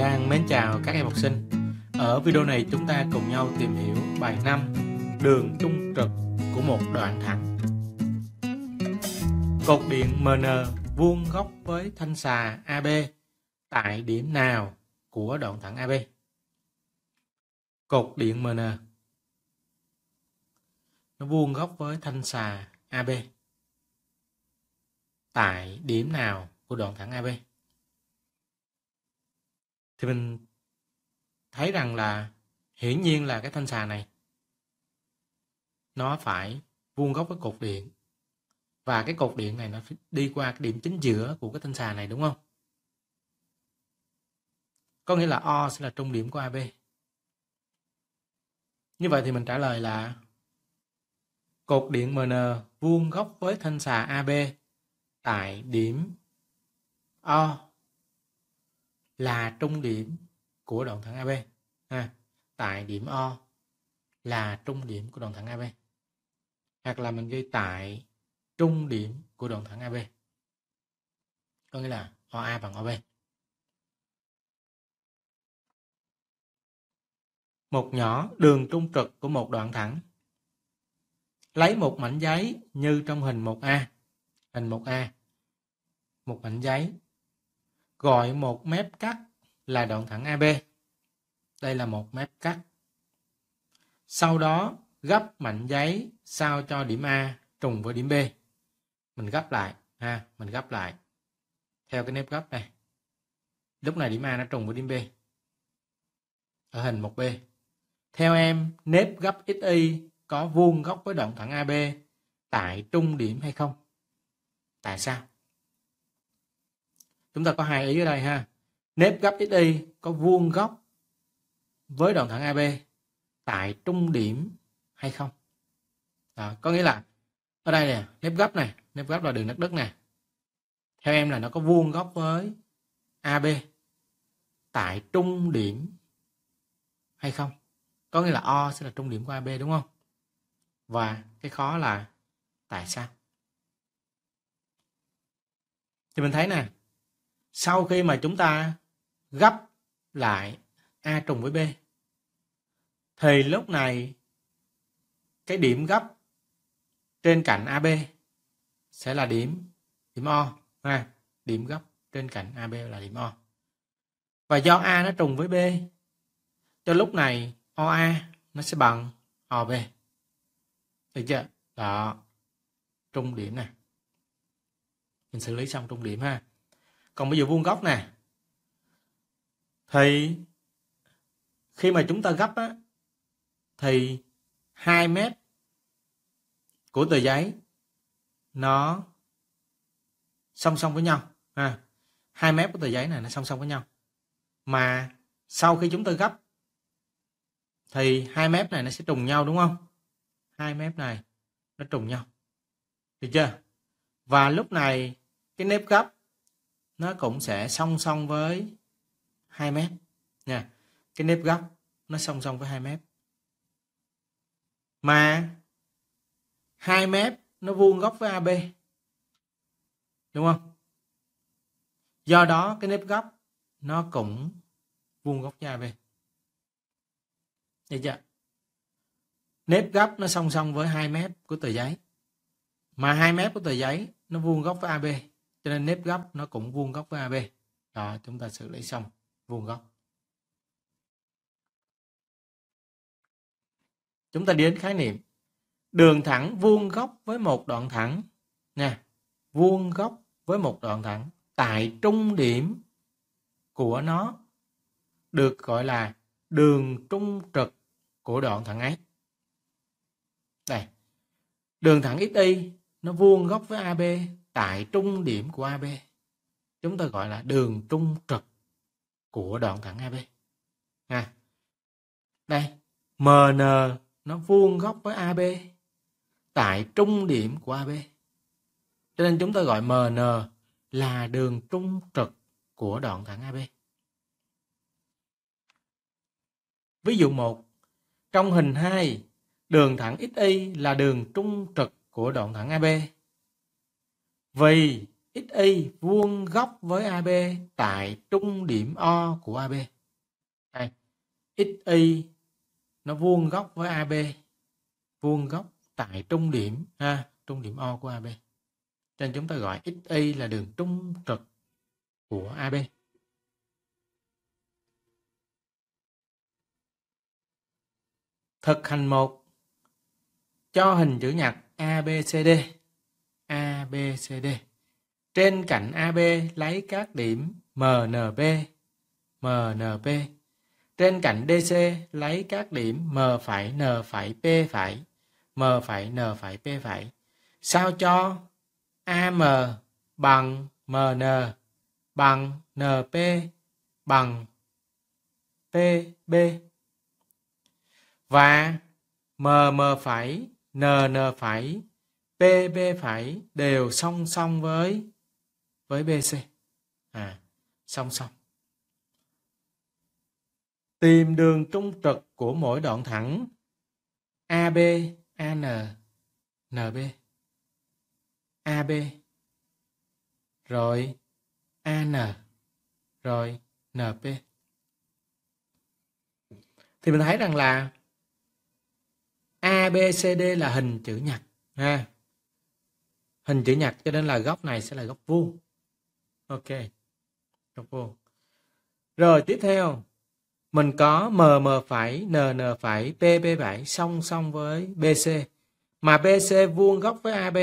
An mến chào các em học sinh Ở video này chúng ta cùng nhau tìm hiểu bài 5 Đường trung trực của một đoạn thẳng Cột điện MN vuông góc với thanh xà AB tại điểm nào của đoạn thẳng AB? Cột điện MN nó vuông góc với thanh xà AB tại điểm nào của đoạn thẳng AB? thì mình thấy rằng là hiển nhiên là cái thanh xà này nó phải vuông góc với cột điện và cái cột điện này nó đi qua cái điểm chính giữa của cái thanh xà này đúng không có nghĩa là O sẽ là trung điểm của AB như vậy thì mình trả lời là cột điện MN vuông góc với thanh xà AB tại điểm O là trung điểm của đoạn thẳng AB ha. tại điểm O là trung điểm của đoạn thẳng AB hoặc là mình ghi tại trung điểm của đoạn thẳng AB có nghĩa là OA bằng OB một nhỏ đường trung trực của một đoạn thẳng lấy một mảnh giấy như trong hình 1A hình 1A một mảnh giấy gọi một mép cắt là đoạn thẳng AB. Đây là một mép cắt. Sau đó gấp mảnh giấy sao cho điểm A trùng với điểm B. Mình gấp lại ha, mình gấp lại. Theo cái nếp gấp này. Lúc này điểm A nó trùng với điểm B. Ở hình 1B. Theo em, nếp gấp XY có vuông góc với đoạn thẳng AB tại trung điểm hay không? Tại sao? chúng ta có hai ý ở đây ha nếp góc XY có vuông góc với đoạn thẳng AB tại trung điểm hay không đó, có nghĩa là ở đây nè nếp gấp này nếp gấp là đường đất đất này theo em là nó có vuông góc với AB tại trung điểm hay không có nghĩa là O sẽ là trung điểm của AB đúng không và cái khó là tại sao thì mình thấy nè sau khi mà chúng ta gấp lại A trùng với B thì lúc này cái điểm gấp trên cạnh AB sẽ là điểm điểm O ha, điểm gấp trên cạnh AB là điểm O. Và do A nó trùng với B cho lúc này OA nó sẽ bằng OB. Được chưa? Đó. Trung điểm này, Mình xử lý xong trung điểm ha còn bây giờ vuông góc nè thì khi mà chúng ta gấp á thì 2 mét của tờ giấy nó song song với nhau ha à, hai mép của tờ giấy này nó song song với nhau mà sau khi chúng ta gấp thì hai mép này nó sẽ trùng nhau đúng không hai mép này nó trùng nhau được chưa và lúc này cái nếp gấp nó cũng sẽ song song với hai mép nha cái nếp góc nó song song với hai mép mà hai mép nó vuông góc với AB đúng không do đó cái nếp góc nó cũng vuông góc với AB được chưa nếp góc nó song song với hai mép của tờ giấy mà hai mép của tờ giấy nó vuông góc với AB cho nên nếp góc nó cũng vuông góc với AB đó chúng ta xử lý xong vuông góc chúng ta đến khái niệm đường thẳng vuông góc với một đoạn thẳng nha vuông góc với một đoạn thẳng tại trung điểm của nó được gọi là đường trung trực của đoạn thẳng ấy đây đường thẳng xy nó vuông góc với ab tại trung điểm của AB chúng ta gọi là đường trung trực của đoạn thẳng AB. Nha, Đây, MN nó vuông góc với AB tại trung điểm của AB. Cho nên chúng ta gọi MN là đường trung trực của đoạn thẳng AB. Ví dụ 1, trong hình 2, đường thẳng XY là đường trung trực của đoạn thẳng AB vì XY vuông góc với AB tại trung điểm O của AB. Đây. XY nó vuông góc với AB. Vuông góc tại trung điểm ha, trung điểm O của AB. Cho nên chúng ta gọi XY là đường trung trực của AB. Thực hành 1 cho hình chữ nhật ABCD. ABCD Trên cạnh AB lấy các điểm MNB, MNP. Trên cạnh DC lấy các điểm M phải N phải P phải, M phải N phải P phải. Sao cho AM bằng MN bằng NP bằng PB và MM phải NN phải pb phải đều song song với với BC. À, song song. Tìm đường trung trực của mỗi đoạn thẳng AB, AN, NB. AB. Rồi AN. Rồi NP. Thì mình thấy rằng là ABCD là hình chữ nhật ha hình chữ nhật cho nên là góc này sẽ là góc vuông ok góc vuông rồi tiếp theo mình có mm phải nn phải pp phải song song với bc mà bc vuông góc với ab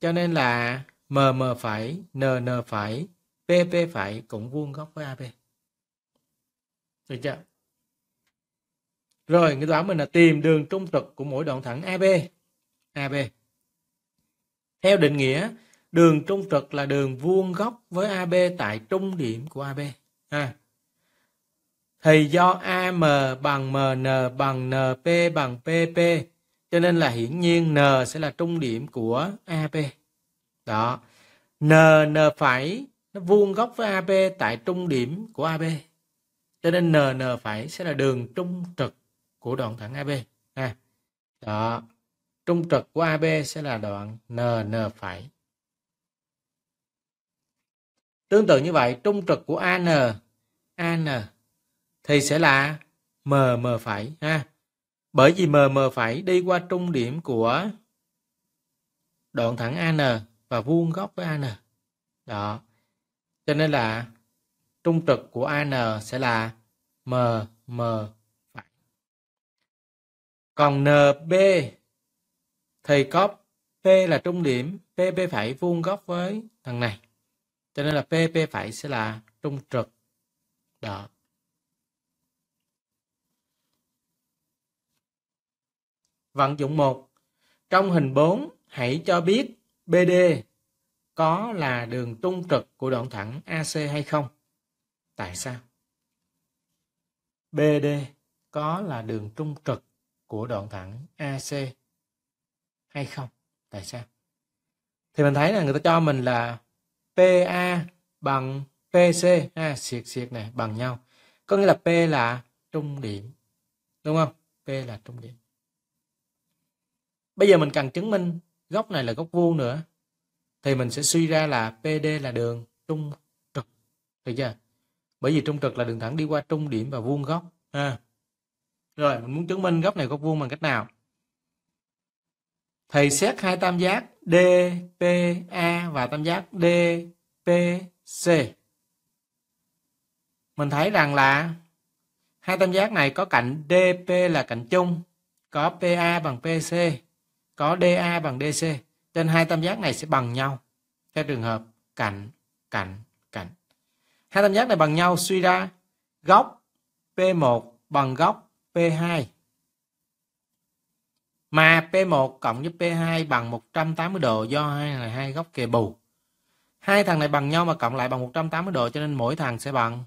cho nên là mm phải nn phải pp phải cũng vuông góc với ab được chưa rồi người toán mình là tìm đường trung trực của mỗi đoạn thẳng ab ab theo định nghĩa, đường trung trực là đường vuông góc với AB tại trung điểm của AB. À. Thì do AM bằng MN bằng NP bằng PP, cho nên là hiển nhiên N sẽ là trung điểm của AB. Đó. N, N phải nó vuông góc với AB tại trung điểm của AB. Cho nên N, N phải sẽ là đường trung trực của đoạn thẳng AB. À. Đó. Trung trực của AB sẽ là đoạn NN phải. Tương tự như vậy, trung trực của AN AN thì sẽ là MM phải ha. Bởi vì MM phải đi qua trung điểm của đoạn thẳng AN và vuông góc với AN. Đó. Cho nên là trung trực của AN sẽ là MM phải. Còn NB thì có P là trung điểm, PP phải vuông góc với thằng này. Cho nên là PP phải sẽ là trung trực. Đó. Vận dụng 1. Trong hình 4, hãy cho biết BD có là đường trung trực của đoạn thẳng AC hay không? Tại sao? BD có là đường trung trực của đoạn thẳng AC hay không tại sao thì mình thấy là người ta cho mình là PA bằng PC ha siết siết này bằng nhau có nghĩa là P là trung điểm đúng không P là trung điểm bây giờ mình cần chứng minh góc này là góc vuông nữa thì mình sẽ suy ra là PD là đường trung trực được chưa bởi vì trung trực là đường thẳng đi qua trung điểm và vuông góc ha rồi mình muốn chứng minh góc này góc vuông bằng cách nào Thầy xét hai tam giác DPA và tam giác DPC. Mình thấy rằng là hai tam giác này có cạnh DP là cạnh chung, có PA bằng PC, có DA bằng DC. Trên hai tam giác này sẽ bằng nhau theo trường hợp cạnh, cạnh, cạnh. Hai tam giác này bằng nhau suy ra góc P1 bằng góc P2 mà P1 cộng với P2 bằng 180 độ do hai là hai góc kề bù. Hai thằng này bằng nhau mà cộng lại bằng 180 độ cho nên mỗi thằng sẽ bằng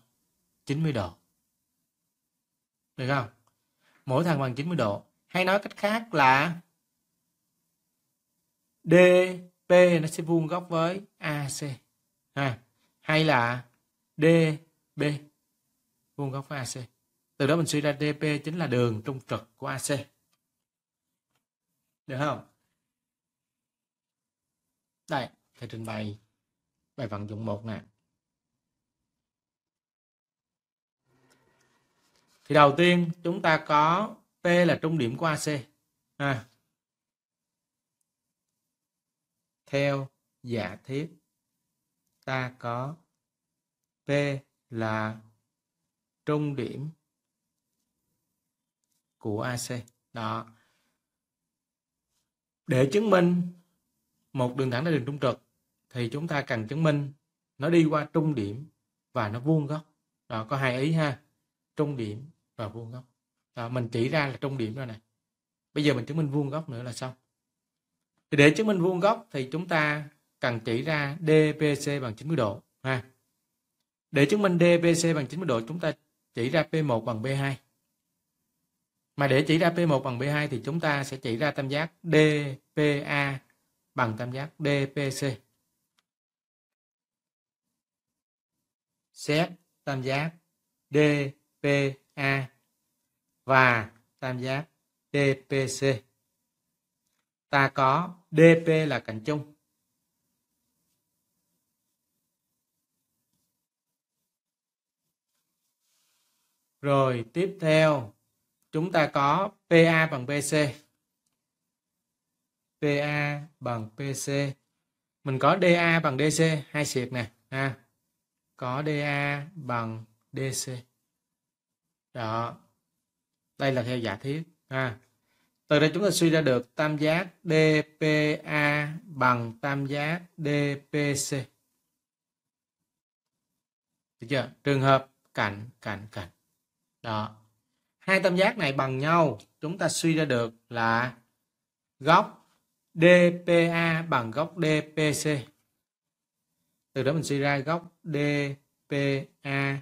90 độ. Được không? Mỗi thằng bằng 90 độ. Hay nói cách khác là DP nó sẽ vuông góc với AC. Ha. Hay là DB vuông góc với AC. Từ đó mình suy ra DP chính là đường trung trực của AC được không đây thầy trình bày bài vận dụng một nè thì đầu tiên chúng ta có T là trung điểm của AC à. theo giả thiết ta có T là trung điểm của AC đó để chứng minh một đường thẳng là đường trung trực thì chúng ta cần chứng minh nó đi qua trung điểm và nó vuông góc đó có hai ý ha trung điểm và vuông góc đó, mình chỉ ra là trung điểm rồi này bây giờ mình chứng minh vuông góc nữa là xong thì để chứng minh vuông góc thì chúng ta cần chỉ ra DPC bằng 90 độ ha để chứng minh DPC bằng 90 độ chúng ta chỉ ra P1 bằng P2 mà để chỉ ra P1 bằng P2 thì chúng ta sẽ chỉ ra tam giác DPA bằng tam giác DPC. Xét tam giác DPA và tam giác DPC. Ta có DP là cạnh chung. Rồi tiếp theo chúng ta có PA bằng PC. PA bằng PC. Mình có DA bằng DC, hai siệt nè. Ha. Có DA bằng DC. Đó. Đây là theo giả thiết. Ha. Từ đây chúng ta suy ra được tam giác DPA bằng tam giác DPC. Được chưa? Trường hợp cạnh, cạnh, cạnh. Đó hai tam giác này bằng nhau chúng ta suy ra được là góc DPA bằng góc DPC từ đó mình suy ra góc DPA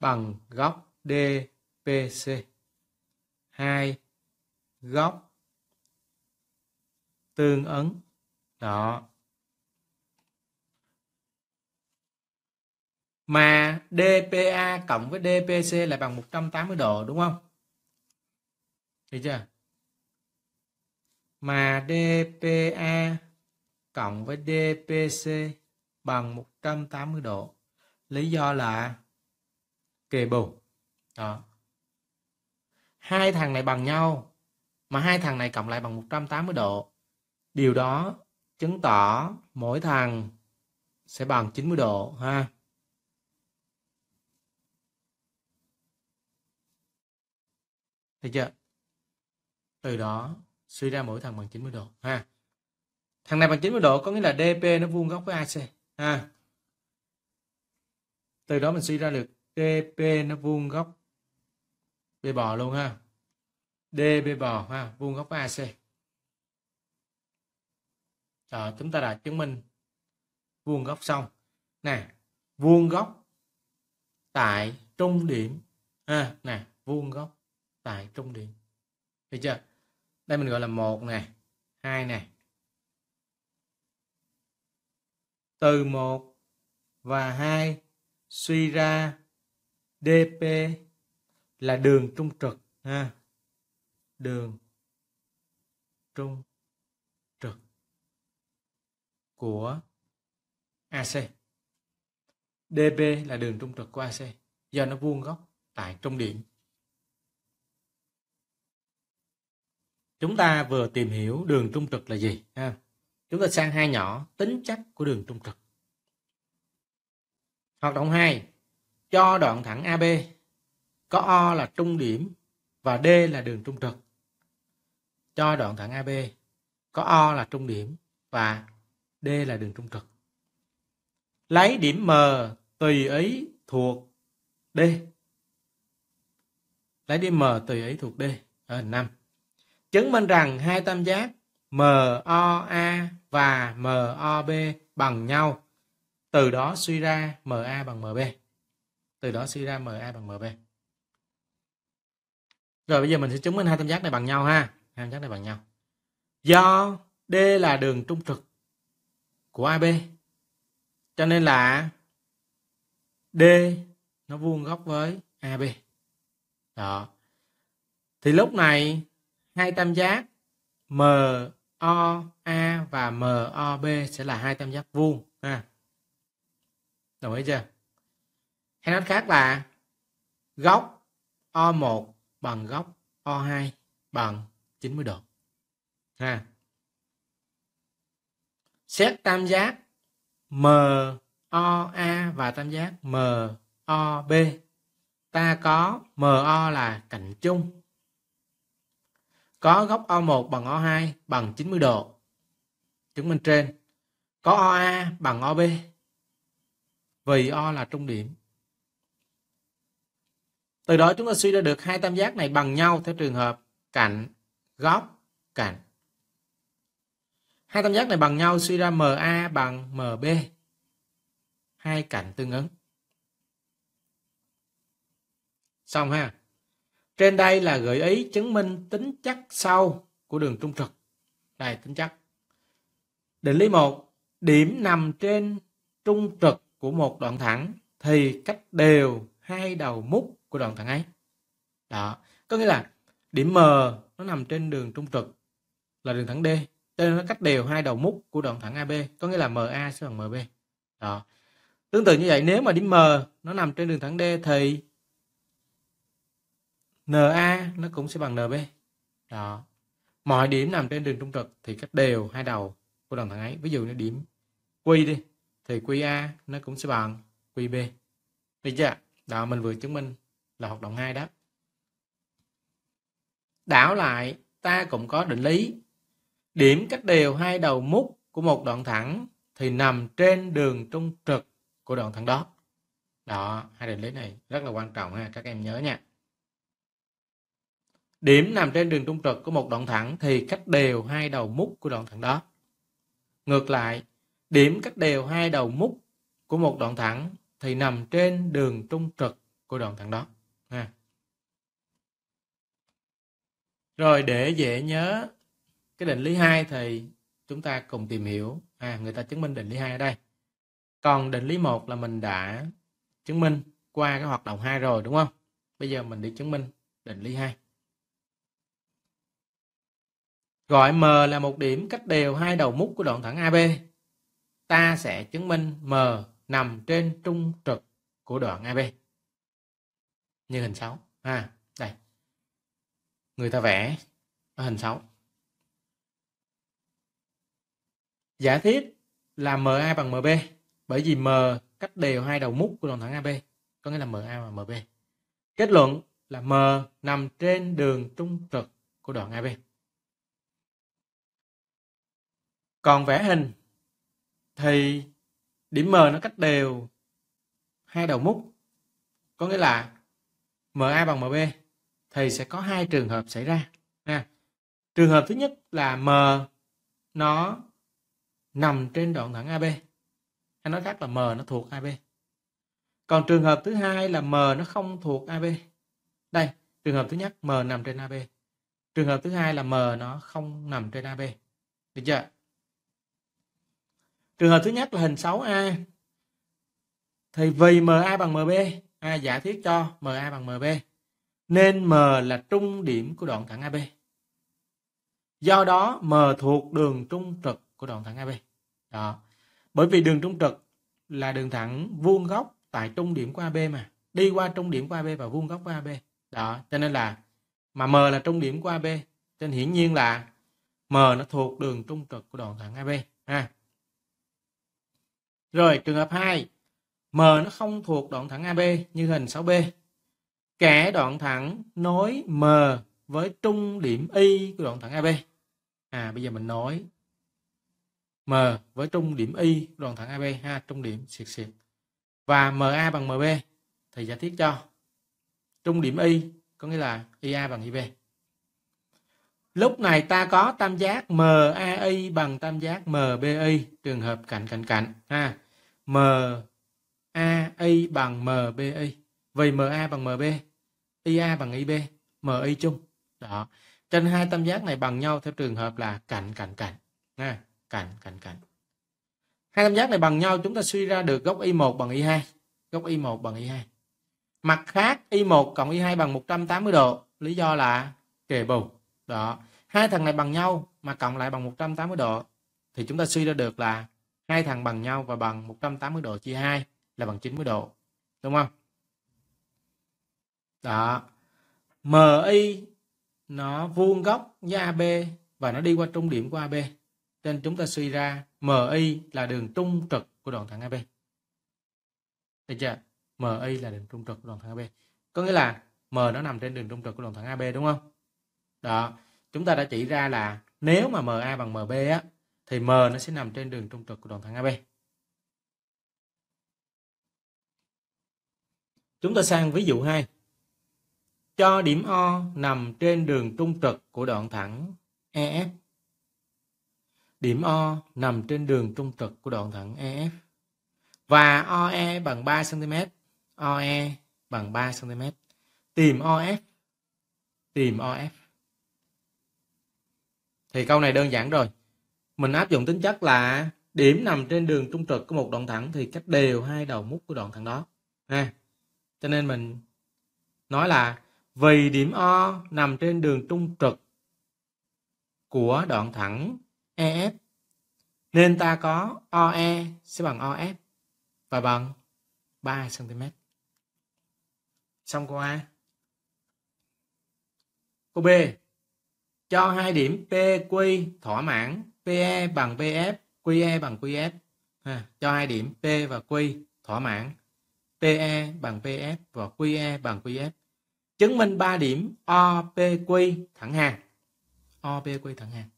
bằng góc DPC hai góc tương ứng đó mà DPA cộng với DPC là bằng 180 độ đúng không Thấy chưa? Mà DPA cộng với DPC bằng 180 độ. Lý do là kề bù. Đó. Hai thằng này bằng nhau mà hai thằng này cộng lại bằng 180 độ. Điều đó chứng tỏ mỗi thằng sẽ bằng 90 độ ha. Thấy chưa? từ đó suy ra mỗi thằng bằng 90 độ ha thằng này bằng 90 độ có nghĩa là DP nó vuông góc với AC ha từ đó mình suy ra được DP nó vuông góc B bò luôn ha DB bò ha vuông góc với AC Rồi, chúng ta đã chứng minh vuông góc xong nè vuông góc tại trung điểm ha nè vuông góc tại trung điểm được chưa đây mình gọi là một này, hai này, từ một và hai suy ra DP là đường trung trực ha. Đường trung trực của AC. DP là đường trung trực của AC do nó vuông góc tại trung điểm. chúng ta vừa tìm hiểu đường trung trực là gì ha chúng ta sang hai nhỏ tính chất của đường trung trực hoạt động 2 cho đoạn thẳng AB có O là trung điểm và D là đường trung trực cho đoạn thẳng AB có O là trung điểm và D là đường trung trực lấy điểm M tùy ý thuộc D lấy điểm M tùy ý thuộc D ở hình 5 chứng minh rằng hai tam giác MOA và MOB bằng nhau. Từ đó suy ra MA bằng MB. Từ đó suy ra MA bằng MB. Rồi bây giờ mình sẽ chứng minh hai tam giác này bằng nhau ha. Hai tam giác này bằng nhau. Do D là đường trung trực của AB. Cho nên là D nó vuông góc với AB. Đó. Thì lúc này hai tam giác MOA và MOB sẽ là hai tam giác vuông ha. Đồng ý chưa? Hay nói khác là góc O1 bằng góc O2 bằng 90 độ. Ha. Xét tam giác MOA và tam giác MOB. Ta có MO là cạnh chung có góc O1 bằng O2 bằng 90 độ. Chứng minh trên. Có OA bằng OB. Vì O là trung điểm. Từ đó chúng ta suy ra được hai tam giác này bằng nhau theo trường hợp cạnh, góc, cạnh. Hai tam giác này bằng nhau suy ra MA bằng MB. Hai cạnh tương ứng. Xong ha. Trên đây là gợi ý chứng minh tính chất sau của đường trung trực. Đây, tính chất. Định lý 1. Điểm nằm trên trung trực của một đoạn thẳng thì cách đều hai đầu mút của đoạn thẳng ấy. Đó. Có nghĩa là điểm M nó nằm trên đường trung trực là đường thẳng D. Cho nên nó cách đều hai đầu mút của đoạn thẳng AB. Có nghĩa là MA sẽ bằng MB. Đó. Tương tự như vậy, nếu mà điểm M nó nằm trên đường thẳng D thì NA nó cũng sẽ bằng NB đó mọi điểm nằm trên đường trung trực thì cách đều hai đầu của đoạn thẳng ấy ví dụ như điểm Q đi thì QA nó cũng sẽ bằng QB được chưa đó mình vừa chứng minh là hoạt động 2 đó đảo lại ta cũng có định lý điểm cách đều hai đầu mút của một đoạn thẳng thì nằm trên đường trung trực của đoạn thẳng đó đó hai định lý này rất là quan trọng ha các em nhớ nha Điểm nằm trên đường trung trực của một đoạn thẳng thì cách đều hai đầu mút của đoạn thẳng đó. Ngược lại, điểm cách đều hai đầu mút của một đoạn thẳng thì nằm trên đường trung trực của đoạn thẳng đó. Ha. Rồi để dễ nhớ cái định lý 2 thì chúng ta cùng tìm hiểu. À, người ta chứng minh định lý 2 ở đây. Còn định lý 1 là mình đã chứng minh qua cái hoạt động 2 rồi đúng không? Bây giờ mình đi chứng minh định lý 2. Gọi M là một điểm cách đều hai đầu mút của đoạn thẳng AB. Ta sẽ chứng minh M nằm trên trung trực của đoạn AB. Như hình 6 à, đây. Người ta vẽ ở hình 6. Giả thiết là MA bằng MB bởi vì M cách đều hai đầu mút của đoạn thẳng AB, có nghĩa là MA và MB. Kết luận là M nằm trên đường trung trực của đoạn AB. Còn vẽ hình thì điểm M nó cách đều hai đầu mút. Có nghĩa là MA bằng MB thì sẽ có hai trường hợp xảy ra. nha Trường hợp thứ nhất là M nó nằm trên đoạn thẳng AB. Hay nói khác là M nó thuộc AB. Còn trường hợp thứ hai là M nó không thuộc AB. Đây, trường hợp thứ nhất M nằm trên AB. Trường hợp thứ hai là M nó không nằm trên AB. Được chưa? Trường hợp thứ nhất là hình 6A thì vì MA bằng MB, A giả thiết cho MA bằng MB nên M là trung điểm của đoạn thẳng AB. Do đó M thuộc đường trung trực của đoạn thẳng AB. Đó. Bởi vì đường trung trực là đường thẳng vuông góc tại trung điểm của AB mà, đi qua trung điểm của AB và vuông góc của AB. Đó, cho nên là mà M là trung điểm của AB, cho nên hiển nhiên là M nó thuộc đường trung trực của đoạn thẳng AB ha. Rồi trường hợp 2, M nó không thuộc đoạn thẳng AB như hình 6B. Kẻ đoạn thẳng nối M với trung điểm Y của đoạn thẳng AB. À bây giờ mình nói M với trung điểm Y của đoạn thẳng AB ha, trung điểm xịt xịt, Và MA bằng MB thì giả thiết cho trung điểm Y có nghĩa là IA bằng IB. Lúc này ta có tam giác MAI bằng tam giác MBI trường hợp cạnh cạnh cạnh ha. M A A bằng M B A. Vậy M A bằng M B, I A bằng I B, M A chung. Đó. Trên hai tam giác này bằng nhau theo trường hợp là cạnh cạnh cạnh nha, cạnh cạnh cạnh. Hai tam giác này bằng nhau chúng ta suy ra được góc y1 bằng y2, góc y1 bằng y2. Mặt khác y1 cộng y2 bằng 180 độ, lý do là kề bù. Đó. Hai thằng này bằng nhau mà cộng lại bằng 180 độ thì chúng ta suy ra được là hai thằng bằng nhau và bằng 180 độ chia 2 là bằng 90 độ đúng không đó MI nó vuông góc với AB và nó đi qua trung điểm của AB nên chúng ta suy ra MI là đường trung trực của đoạn thẳng AB được chưa MI là đường trung trực của đoạn thẳng AB có nghĩa là M nó nằm trên đường trung trực của đoạn thẳng AB đúng không đó chúng ta đã chỉ ra là nếu mà MA bằng MB á thì M nó sẽ nằm trên đường trung trực của đoạn thẳng AB. Chúng ta sang ví dụ 2. Cho điểm O nằm trên đường trung trực của đoạn thẳng EF. Điểm O nằm trên đường trung trực của đoạn thẳng EF. Và OE bằng 3 cm. OE bằng 3 cm. Tìm OF. Tìm OF. Thì câu này đơn giản rồi mình áp dụng tính chất là điểm nằm trên đường trung trực của một đoạn thẳng thì cách đều hai đầu mút của đoạn thẳng đó ha cho nên mình nói là vì điểm O nằm trên đường trung trực của đoạn thẳng EF nên ta có OE sẽ bằng OF và bằng 3 cm. Xong câu A. Câu B. Cho hai điểm PQ thỏa mãn PE bằng PF, QE bằng QF. Ha, cho hai điểm P và Q thỏa mãn. PE bằng PF và QE bằng QF. Chứng minh 3 điểm OPQ thẳng hàng. OPQ thẳng hàng.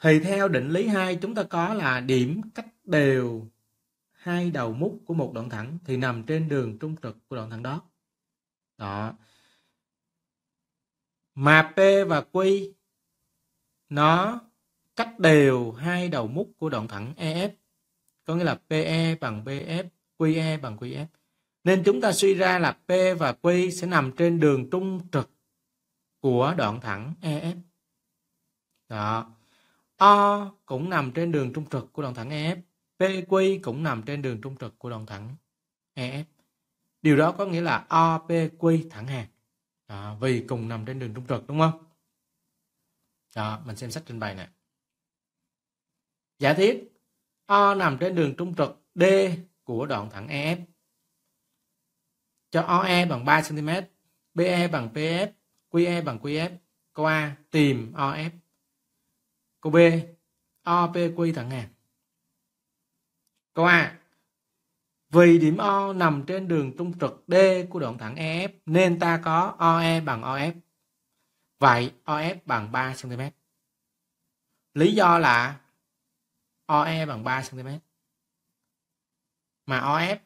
Thì theo định lý 2 chúng ta có là điểm cách đều hai đầu mút của một đoạn thẳng thì nằm trên đường trung trực của đoạn thẳng đó. Đó. Mà P và Q nó cách đều hai đầu múc của đoạn thẳng EF có nghĩa là PE bằng BF, QE bằng QF. Nên chúng ta suy ra là P và Q sẽ nằm trên đường trung trực của đoạn thẳng EF. Đó. O cũng nằm trên đường trung trực của đoạn thẳng EF. PQ cũng nằm trên đường trung trực của đoạn thẳng EF. Điều đó có nghĩa là OPQ thẳng hàng. Đó, vì cùng nằm trên đường trung trực đúng không? đó mình xem sách trình bày nè giả thiết o nằm trên đường trung trực d của đoạn thẳng ef cho oe bằng 3 cm be bằng pf e qe bằng qf e câu a tìm of e câu b opq thẳng hàng câu a vì điểm O nằm trên đường trung trực D của đoạn thẳng EF nên ta có OE bằng OF. Vậy OF bằng 3 cm. Lý do là OE bằng 3 cm. Mà OF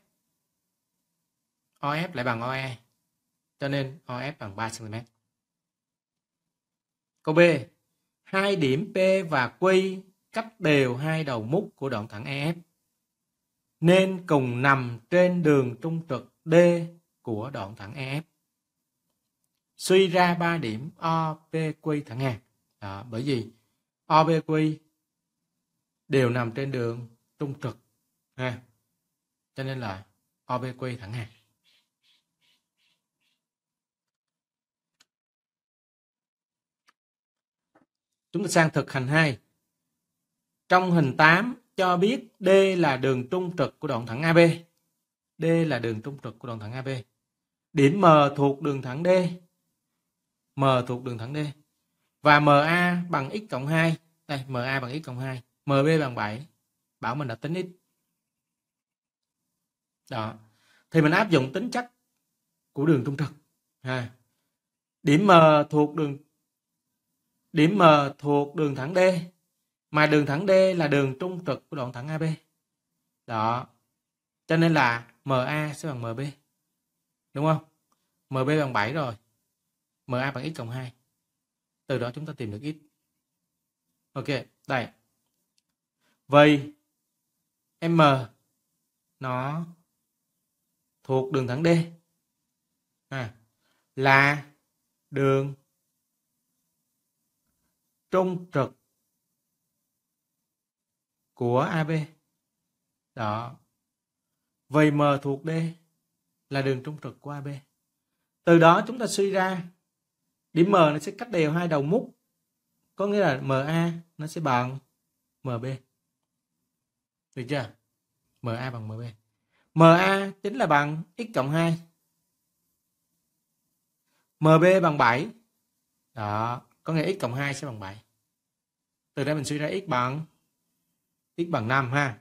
OF lại bằng OE. Cho nên OF bằng 3 cm. Câu B. Hai điểm P và Q cách đều hai đầu mút của đoạn thẳng EF nên cùng nằm trên đường trung trực D của đoạn thẳng EF suy ra ba điểm OPQ thẳng hàng. Đó, bởi vì OPQ đều nằm trên đường trung trực. Ha. Cho nên là OPQ thẳng hàng. Chúng ta sang thực hành 2. Trong hình 8 cho biết D là đường trung trực của đoạn thẳng AB. D là đường trung trực của đoạn thẳng AB. Điểm M thuộc đường thẳng D M thuộc đường thẳng D và MA bằng x cộng 2 đây MA bằng x cộng 2 MB bằng 7 bảo mình đã tính x đó thì mình áp dụng tính chất của đường trung trực. ha điểm M thuộc đường điểm M thuộc đường thẳng D mà đường thẳng D là đường trung trực của đoạn thẳng AB đó cho nên là MA sẽ bằng MB đúng không MB bằng 7 rồi MA bằng x cộng 2. Từ đó chúng ta tìm được x. Ok, đây. Vậy M nó thuộc đường thẳng D. À, là đường trung trực của AB. Đó. Vậy M thuộc D là đường trung trực của AB. Từ đó chúng ta suy ra điểm M nó sẽ cách đều hai đầu mút có nghĩa là MA nó sẽ bằng MB được chưa MA bằng MB MA chính là bằng x cộng 2 MB bằng 7 đó có nghĩa x cộng 2 sẽ bằng 7 từ đây mình suy ra x bằng x bằng 5 ha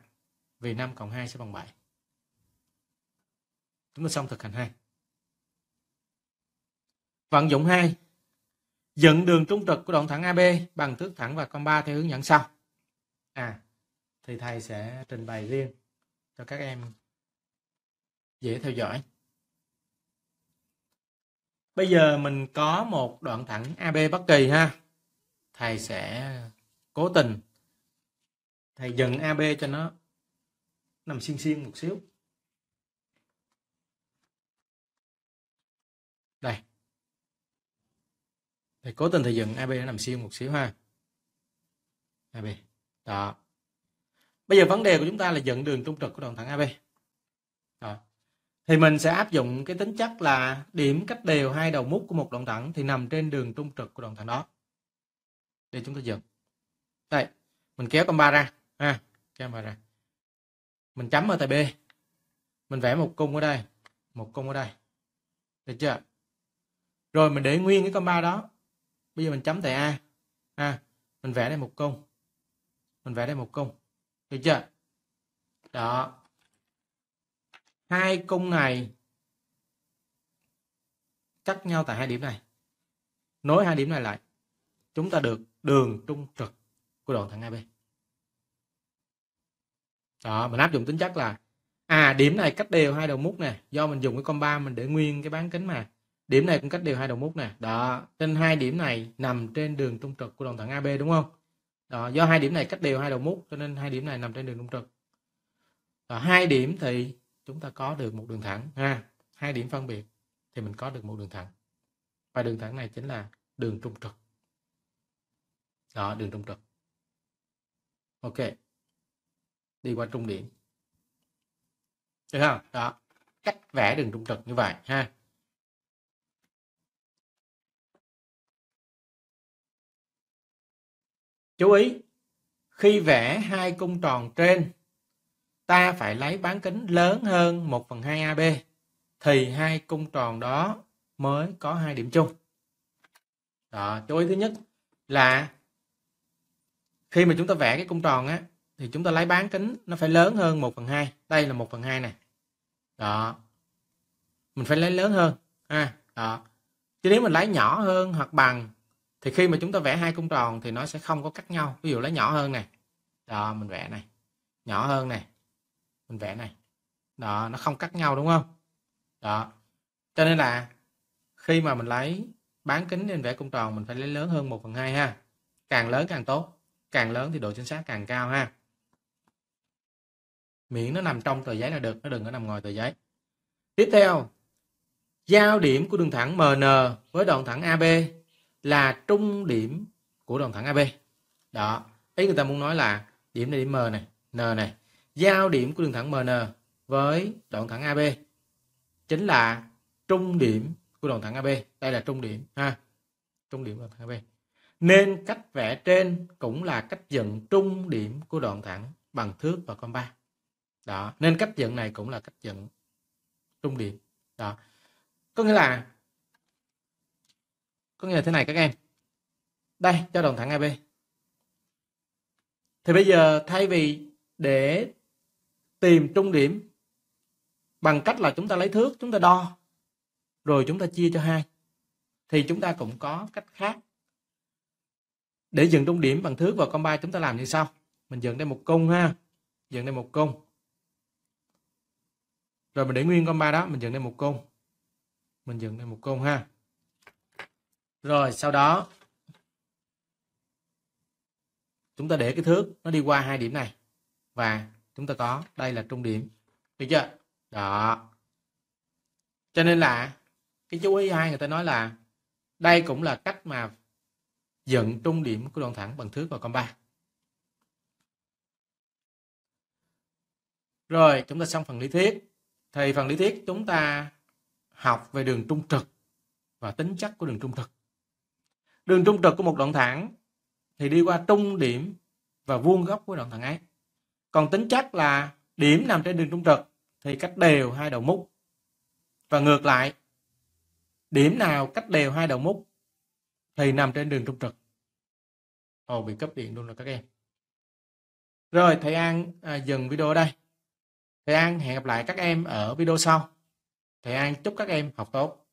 vì 5 cộng 2 sẽ bằng 7 chúng ta xong thực hành 2 vận dụng 2 Dựng đường trung trực của đoạn thẳng AB bằng thước thẳng và con 3 theo hướng dẫn sau. À, thì thầy sẽ trình bày riêng cho các em dễ theo dõi. Bây giờ mình có một đoạn thẳng AB bất kỳ ha. Thầy sẽ cố tình thầy dần AB cho nó nằm xiên xiên một xíu thầy cố tình thầy dừng AB để nằm siêu một xíu ha AB đó bây giờ vấn đề của chúng ta là dựng đường trung trực của đoạn thẳng AB đó. thì mình sẽ áp dụng cái tính chất là điểm cách đều hai đầu mút của một đoạn thẳng thì nằm trên đường trung trực của đoạn thẳng đó để chúng ta dựng đây mình kéo con ba ra ha kéo ba ra mình chấm ở tại B mình vẽ một cung ở đây một cung ở đây được chưa rồi mình để nguyên cái con ba đó bây giờ mình chấm tại a ha mình vẽ đây một cung mình vẽ đây một cung được chưa đó hai cung này cắt nhau tại hai điểm này nối hai điểm này lại chúng ta được đường trung trực của đoạn thẳng AB đó mình áp dụng tính chất là à điểm này cách đều hai đầu mút nè do mình dùng cái comba mình để nguyên cái bán kính mà điểm này cũng cách đều hai đầu mút nè đó trên hai điểm này nằm trên đường trung trực của đồng thẳng AB đúng không đó do hai điểm này cách đều hai đầu mút cho nên hai điểm này nằm trên đường trung trực đó, hai điểm thì chúng ta có được một đường thẳng ha hai điểm phân biệt thì mình có được một đường thẳng và đường thẳng này chính là đường trung trực đó đường trung trực ok đi qua trung điểm được không đó cách vẽ đường trung trực như vậy ha Chú ý, khi vẽ hai cung tròn trên, ta phải lấy bán kính lớn hơn 1 phần 2 AB, thì hai cung tròn đó mới có hai điểm chung. Đó, chú ý thứ nhất là khi mà chúng ta vẽ cái cung tròn á, thì chúng ta lấy bán kính nó phải lớn hơn 1 phần 2. Đây là 1 phần 2 nè. Đó. Mình phải lấy lớn hơn. ha à, đó. Chứ nếu mình lấy nhỏ hơn hoặc bằng thì khi mà chúng ta vẽ hai cung tròn thì nó sẽ không có cắt nhau ví dụ lấy nhỏ hơn này đó mình vẽ này nhỏ hơn này mình vẽ này đó nó không cắt nhau đúng không đó cho nên là khi mà mình lấy bán kính nên vẽ cung tròn mình phải lấy lớn hơn 1 phần 2 ha càng lớn càng tốt càng lớn thì độ chính xác càng cao ha miễn nó nằm trong tờ giấy là được nó đừng có nằm ngoài tờ giấy tiếp theo giao điểm của đường thẳng MN với đoạn thẳng AB là trung điểm của đường thẳng AB đó ý người ta muốn nói là điểm này điểm M này N này giao điểm của đường thẳng MN với đoạn thẳng AB chính là trung điểm của đoạn thẳng AB đây là trung điểm ha trung điểm của đoạn thẳng AB nên cách vẽ trên cũng là cách dựng trung điểm của đoạn thẳng bằng thước và compa. đó nên cách dựng này cũng là cách dựng trung điểm đó có nghĩa là có nghĩa là thế này các em đây cho đồng thẳng AB thì bây giờ thay vì để tìm trung điểm bằng cách là chúng ta lấy thước chúng ta đo rồi chúng ta chia cho hai thì chúng ta cũng có cách khác để dựng trung điểm bằng thước và con ba chúng ta làm như sau mình dựng đây một cung ha dựng đây một cung rồi mình để nguyên con ba đó mình dựng đây một cung mình dựng đây một cung ha rồi sau đó chúng ta để cái thước nó đi qua hai điểm này và chúng ta có đây là trung điểm được chưa đó cho nên là cái chú ý hai người ta nói là đây cũng là cách mà dựng trung điểm của đoạn thẳng bằng thước và con ba rồi chúng ta xong phần lý thuyết thì phần lý thuyết chúng ta học về đường trung trực và tính chất của đường trung trực Đường trung trực của một đoạn thẳng thì đi qua trung điểm và vuông góc của đoạn thẳng ấy. Còn tính chắc là điểm nằm trên đường trung trực thì cách đều hai đầu múc. Và ngược lại, điểm nào cách đều hai đầu múc thì nằm trên đường trung trực. Ồ, bị cấp điện luôn rồi các em. Rồi, thầy An à, dừng video đây. Thầy An hẹn gặp lại các em ở video sau. Thầy An chúc các em học tốt.